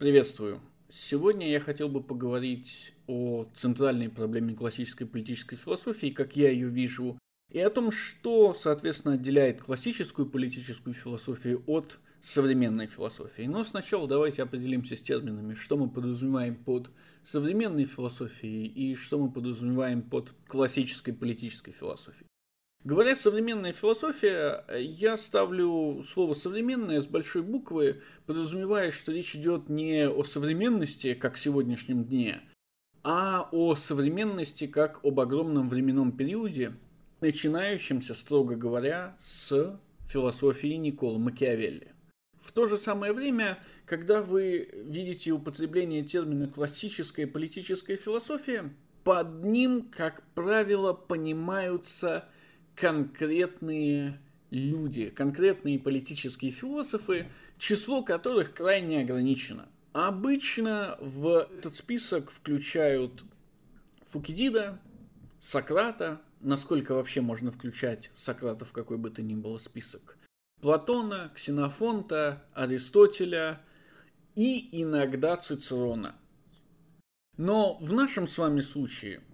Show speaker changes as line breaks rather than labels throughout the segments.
Приветствую. Сегодня я хотел бы поговорить о центральной проблеме классической политической философии, как я ее вижу, и о том, что, соответственно, отделяет классическую политическую философию от современной философии. Но сначала давайте определимся с терминами, что мы подразумеваем под современной философией и что мы подразумеваем под классической политической философией. Говоря современная философия, я ставлю слово современное с большой буквы, подразумевая, что речь идет не о современности, как в сегодняшнем дне, а о современности как об огромном временном периоде, начинающемся, строго говоря, с философии Никола Макиавелли. В то же самое время, когда вы видите употребление термина классическая политическая философия, под ним, как правило, понимаются конкретные люди, конкретные политические философы, число которых крайне ограничено. Обычно в этот список включают Фукидида, Сократа, насколько вообще можно включать Сократа в какой бы то ни было список, Платона, Ксенофонта, Аристотеля и иногда Цицерона. Но в нашем с вами случае –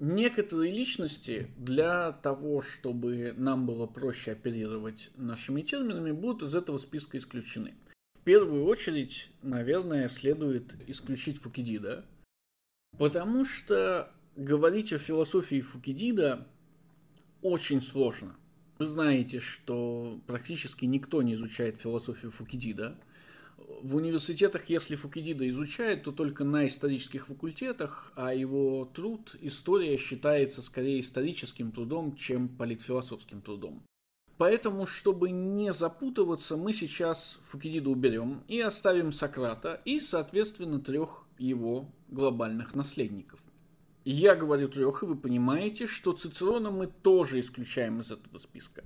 некоторые личности для того, чтобы нам было проще оперировать нашими терминами, будут из этого списка исключены. В первую очередь, наверное, следует исключить Фукидида, потому что говорить о философии Фукидида очень сложно. Вы знаете, что практически никто не изучает философию Фукидида – в университетах, если Фукидида изучают, то только на исторических факультетах, а его труд, история считается скорее историческим трудом, чем политфилософским трудом. Поэтому, чтобы не запутываться, мы сейчас Фукидида уберем и оставим Сократа и, соответственно, трех его глобальных наследников. Я говорю трех, и вы понимаете, что Цицерона мы тоже исключаем из этого списка.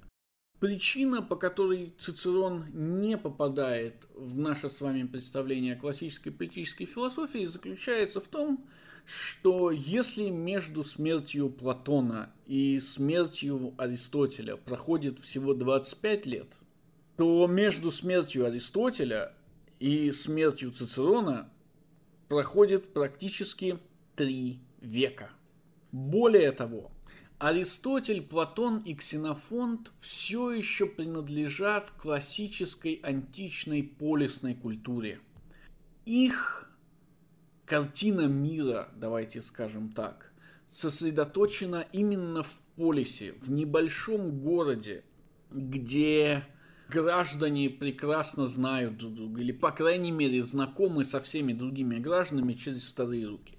Причина, по которой Цицерон не попадает в наше с вами представление о классической политической философии, заключается в том, что если между смертью Платона и смертью Аристотеля проходит всего 25 лет, то между смертью Аристотеля и смертью Цицерона проходит практически три века. Более того, Аристотель, Платон и Ксенофонт все еще принадлежат классической античной полисной культуре. Их картина мира, давайте скажем так, сосредоточена именно в полисе, в небольшом городе, где граждане прекрасно знают друг друга, или, по крайней мере, знакомы со всеми другими гражданами через вторые руки.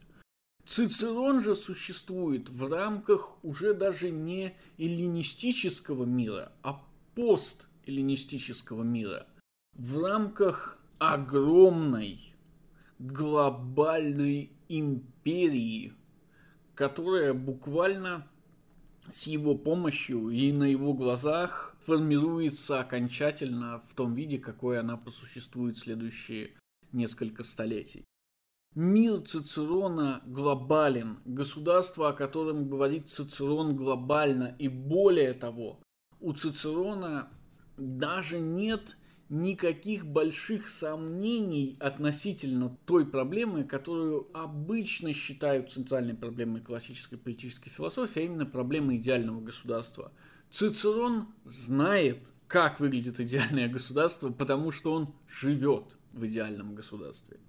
Цицерон же существует в рамках уже даже не эллинистического мира, а постэллинистического мира. В рамках огромной глобальной империи, которая буквально с его помощью и на его глазах формируется окончательно в том виде, какой она посуществует следующие несколько столетий. Мир Цицерона глобален. Государство, о котором говорит Цицерон, глобально. И более того, у Цицерона даже нет никаких больших сомнений относительно той проблемы, которую обычно считают центральной проблемой классической политической философии, а именно проблемы идеального государства. Цицерон знает, как выглядит идеальное государство, потому что он живет в идеальном государстве.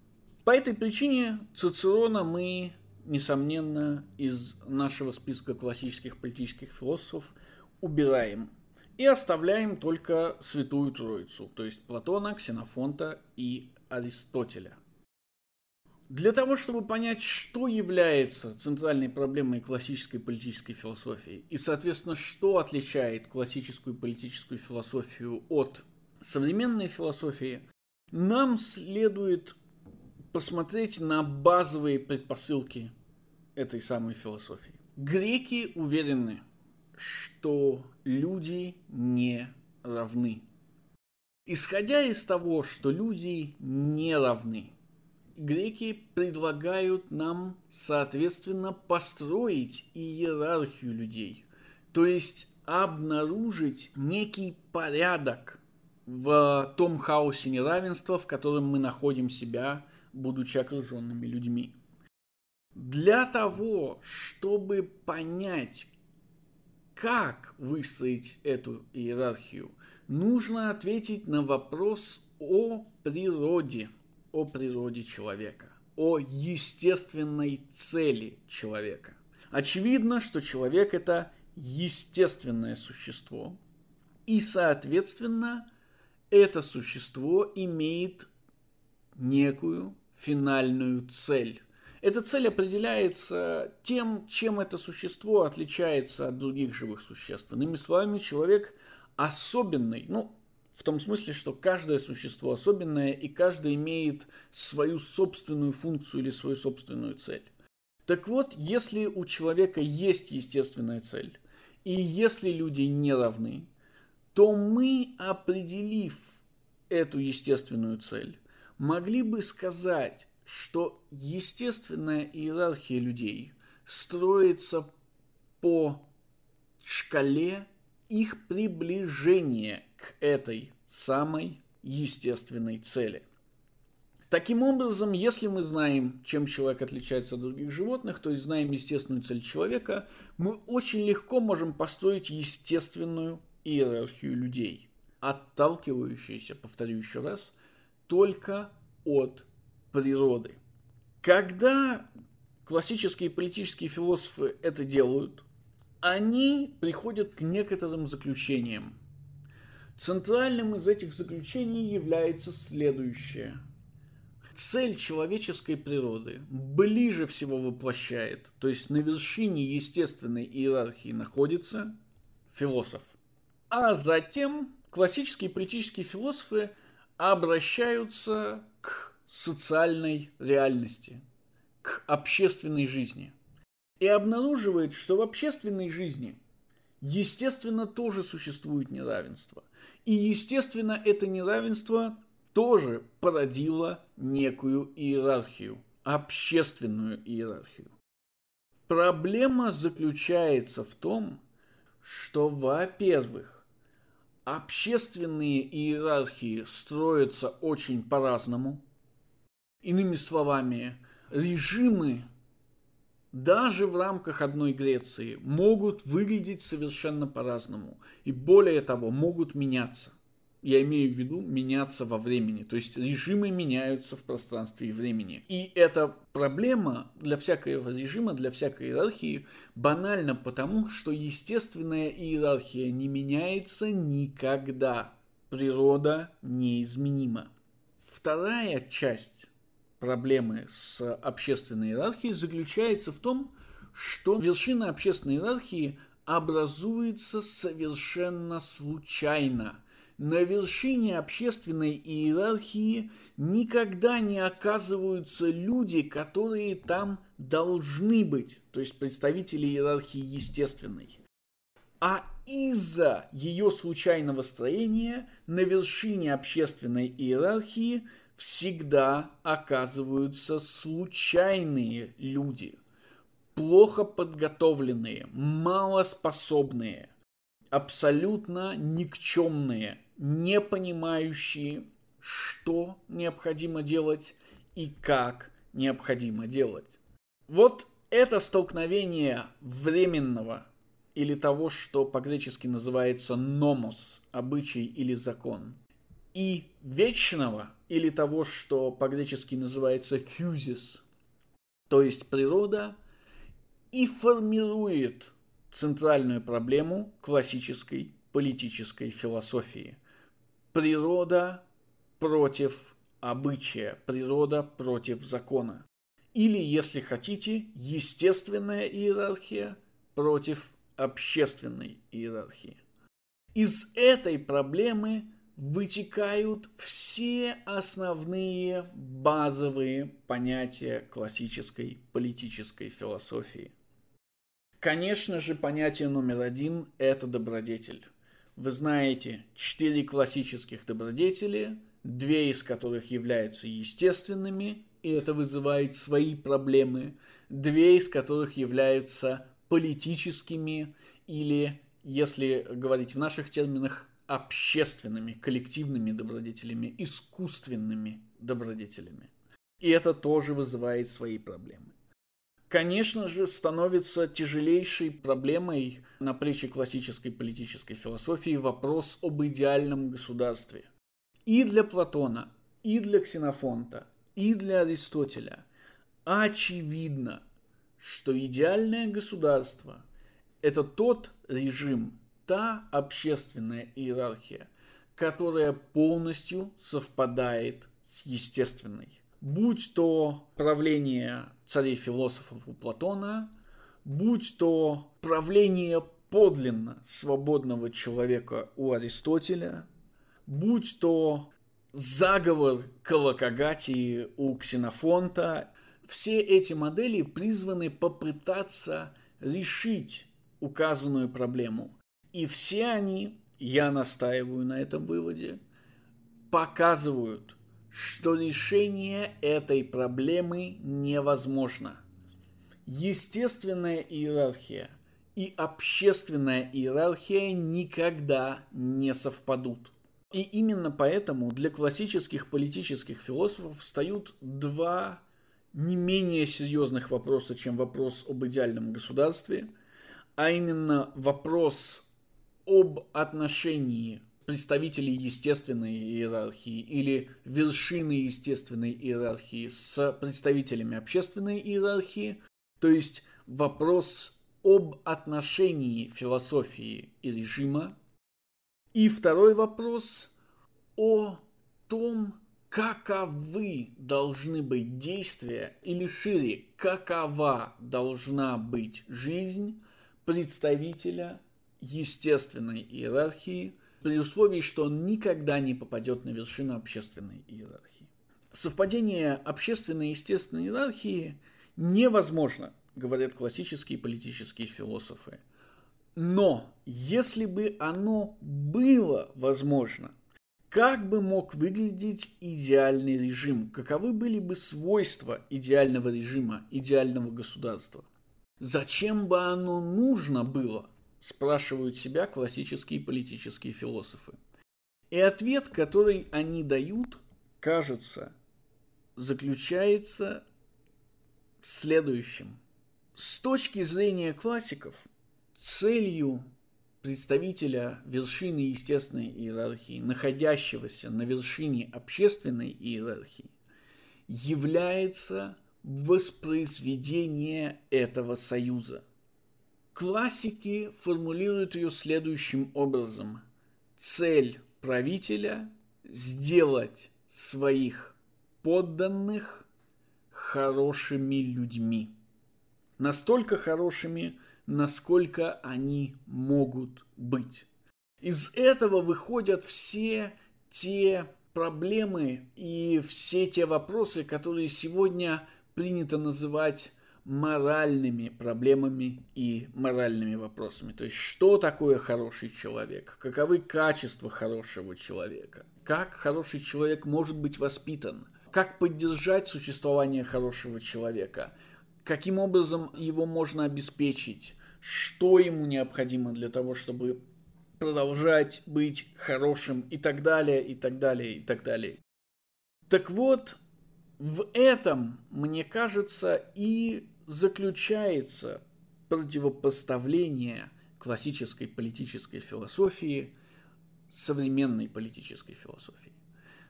По этой причине Цицерона мы, несомненно, из нашего списка классических политических философов убираем и оставляем только Святую Троицу, то есть Платона, Ксенофонта и Аристотеля. Для того, чтобы понять, что является центральной проблемой классической политической философии и, соответственно, что отличает классическую политическую философию от современной философии, нам следует посмотреть на базовые предпосылки этой самой философии. Греки уверены, что люди не равны. Исходя из того, что люди не равны, греки предлагают нам, соответственно, построить иерархию людей, то есть обнаружить некий порядок в том хаосе неравенства, в котором мы находим себя будучи окруженными людьми. Для того, чтобы понять, как выстроить эту иерархию, нужно ответить на вопрос о природе, о природе человека, о естественной цели человека. Очевидно, что человек – это естественное существо, и, соответственно, это существо имеет некую финальную цель. Эта цель определяется тем, чем это существо отличается от других живых существ. Иными словами, человек особенный, ну, в том смысле, что каждое существо особенное, и каждое имеет свою собственную функцию или свою собственную цель. Так вот, если у человека есть естественная цель, и если люди не равны, то мы, определив эту естественную цель, могли бы сказать, что естественная иерархия людей строится по шкале их приближения к этой самой естественной цели. Таким образом, если мы знаем, чем человек отличается от других животных, то есть знаем естественную цель человека, мы очень легко можем построить естественную иерархию людей, отталкивающуюся, повторю еще раз, только от природы. Когда классические политические философы это делают, они приходят к некоторым заключениям. Центральным из этих заключений является следующее. Цель человеческой природы ближе всего воплощает, то есть на вершине естественной иерархии находится философ. А затем классические политические философы – обращаются к социальной реальности, к общественной жизни. И обнаруживает, что в общественной жизни, естественно, тоже существует неравенство. И, естественно, это неравенство тоже породило некую иерархию, общественную иерархию. Проблема заключается в том, что, во-первых, Общественные иерархии строятся очень по-разному. Иными словами, режимы даже в рамках одной Греции могут выглядеть совершенно по-разному. И более того, могут меняться я имею в виду меняться во времени. То есть режимы меняются в пространстве и времени. И эта проблема для всякого режима, для всякой иерархии банальна потому, что естественная иерархия не меняется никогда. Природа неизменима. Вторая часть проблемы с общественной иерархией заключается в том, что вершина общественной иерархии образуется совершенно случайно – на вершине общественной иерархии никогда не оказываются люди, которые там должны быть, то есть представители иерархии естественной. А из-за ее случайного строения на вершине общественной иерархии всегда оказываются случайные люди, плохо подготовленные, малоспособные, абсолютно никчемные – не понимающие, что необходимо делать и как необходимо делать. Вот это столкновение временного или того, что по-гречески называется номос, обычай или закон, и вечного или того, что по-гречески называется фьюзис, то есть природа, и формирует центральную проблему классической политической философии – Природа против обычая, природа против закона. Или, если хотите, естественная иерархия против общественной иерархии. Из этой проблемы вытекают все основные базовые понятия классической политической философии. Конечно же, понятие номер один – это добродетель вы знаете четыре классических добродетели, две из которых являются естественными, и это вызывает свои проблемы, две из которых являются политическими или, если говорить в наших терминах, общественными, коллективными добродетелями, искусственными добродетелями. И это тоже вызывает свои проблемы конечно же, становится тяжелейшей проблемой на плечи классической политической философии вопрос об идеальном государстве. И для Платона, и для Ксенофонта, и для Аристотеля очевидно, что идеальное государство – это тот режим, та общественная иерархия, которая полностью совпадает с естественной будь то правление царей-философов у Платона, будь то правление подлинно свободного человека у Аристотеля, будь то заговор колокогатии у Ксенофонта, все эти модели призваны попытаться решить указанную проблему. И все они, я настаиваю на этом выводе, показывают что решение этой проблемы невозможно. Естественная иерархия и общественная иерархия никогда не совпадут. И именно поэтому для классических политических философов встают два не менее серьезных вопроса, чем вопрос об идеальном государстве, а именно вопрос об отношении представителей естественной иерархии или вершины естественной иерархии с представителями общественной иерархии, то есть вопрос об отношении философии и режима. И второй вопрос о том, каковы должны быть действия, или шире, какова должна быть жизнь представителя естественной иерархии – при условии, что он никогда не попадет на вершину общественной иерархии. Совпадение общественной и естественной иерархии невозможно, говорят классические политические философы. Но если бы оно было возможно, как бы мог выглядеть идеальный режим? Каковы были бы свойства идеального режима, идеального государства? Зачем бы оно нужно было – спрашивают себя классические политические философы. И ответ, который они дают, кажется, заключается в следующем. С точки зрения классиков, целью представителя вершины естественной иерархии, находящегося на вершине общественной иерархии, является воспроизведение этого союза – Классики формулируют ее следующим образом. Цель правителя – сделать своих подданных хорошими людьми. Настолько хорошими, насколько они могут быть. Из этого выходят все те проблемы и все те вопросы, которые сегодня принято называть моральными проблемами и моральными вопросами. То есть, что такое хороший человек? Каковы качества хорошего человека? Как хороший человек может быть воспитан? Как поддержать существование хорошего человека? Каким образом его можно обеспечить? Что ему необходимо для того, чтобы продолжать быть хорошим и так далее, и так далее, и так далее. Так вот, в этом, мне кажется, и заключается противопоставление классической политической философии современной политической философии.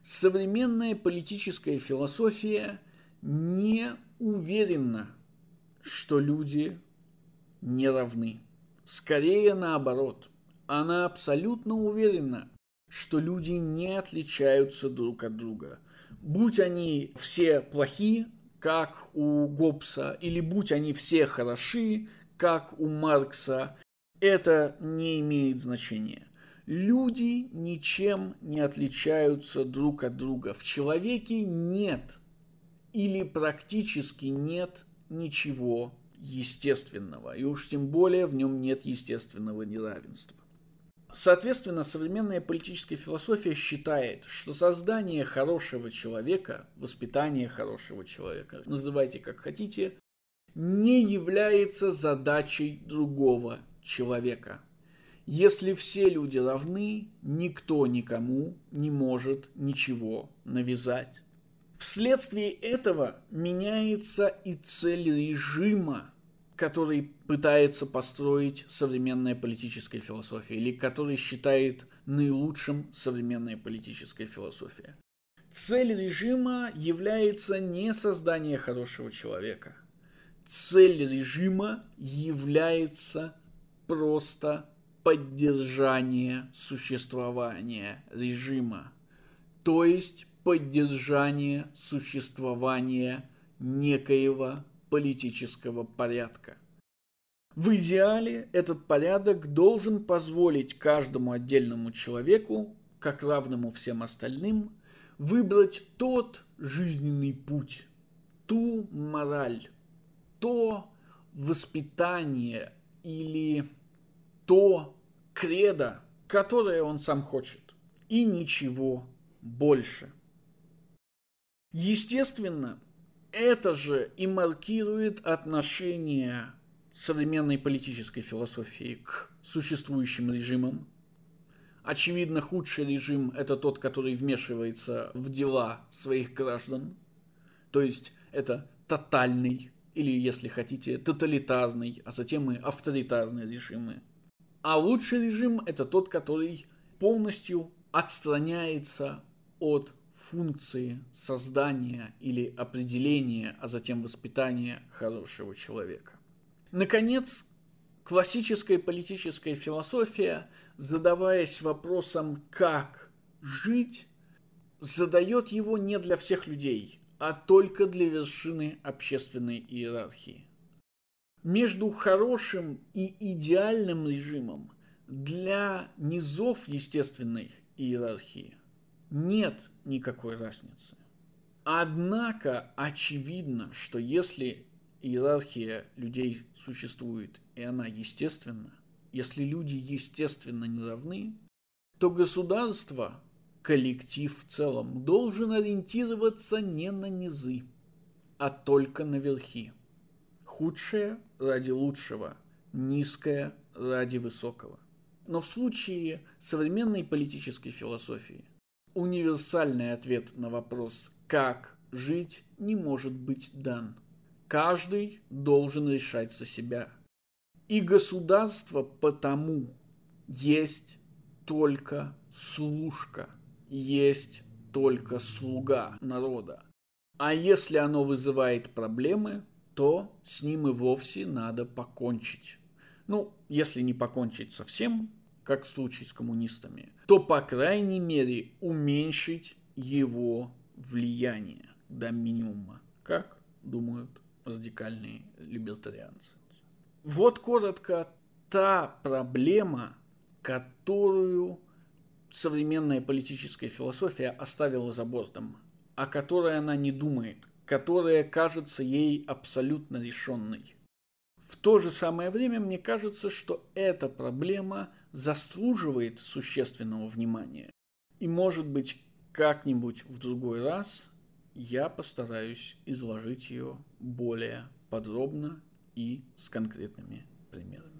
Современная политическая философия не уверена, что люди не равны. Скорее наоборот, она абсолютно уверена, что люди не отличаются друг от друга. Будь они все плохие, как у Гоббса, или будь они все хороши, как у Маркса, это не имеет значения. Люди ничем не отличаются друг от друга. В человеке нет или практически нет ничего естественного, и уж тем более в нем нет естественного неравенства. Соответственно, современная политическая философия считает, что создание хорошего человека, воспитание хорошего человека, называйте как хотите, не является задачей другого человека. Если все люди равны, никто никому не может ничего навязать. Вследствие этого меняется и цель режима, который пытается построить современная политическая философия или который считает наилучшим современная политическая философия. Цель режима является не создание хорошего человека. Цель режима является просто поддержание существования режима, то есть поддержание существования некоего политического порядка. В идеале этот порядок должен позволить каждому отдельному человеку, как равному всем остальным, выбрать тот жизненный путь, ту мораль, то воспитание или то кредо, которое он сам хочет, и ничего больше. Естественно, это же и маркирует отношение современной политической философии к существующим режимам. Очевидно, худший режим – это тот, который вмешивается в дела своих граждан. То есть это тотальный или, если хотите, тоталитарный, а затем и авторитарные режимы. А лучший режим – это тот, который полностью отстраняется от функции создания или определения, а затем воспитания хорошего человека. Наконец, классическая политическая философия, задаваясь вопросом «как жить?», задает его не для всех людей, а только для вершины общественной иерархии. Между хорошим и идеальным режимом для низов естественной иерархии – нет никакой разницы. Однако очевидно, что если иерархия людей существует, и она естественна, если люди естественно не равны, то государство, коллектив в целом, должен ориентироваться не на низы, а только на верхи. Худшее ради лучшего, низкое ради высокого. Но в случае современной политической философии – универсальный ответ на вопрос «как жить?» не может быть дан. Каждый должен решать за себя. И государство потому есть только служка, есть только слуга народа. А если оно вызывает проблемы, то с ним и вовсе надо покончить. Ну, если не покончить совсем, как в случае с коммунистами, то, по крайней мере, уменьшить его влияние до минимума, как думают радикальные либертарианцы. Вот коротко та проблема, которую современная политическая философия оставила за бортом, о которой она не думает, которая кажется ей абсолютно решенной. В то же самое время мне кажется, что эта проблема заслуживает существенного внимания. И, может быть, как-нибудь в другой раз я постараюсь изложить ее более подробно и с конкретными примерами.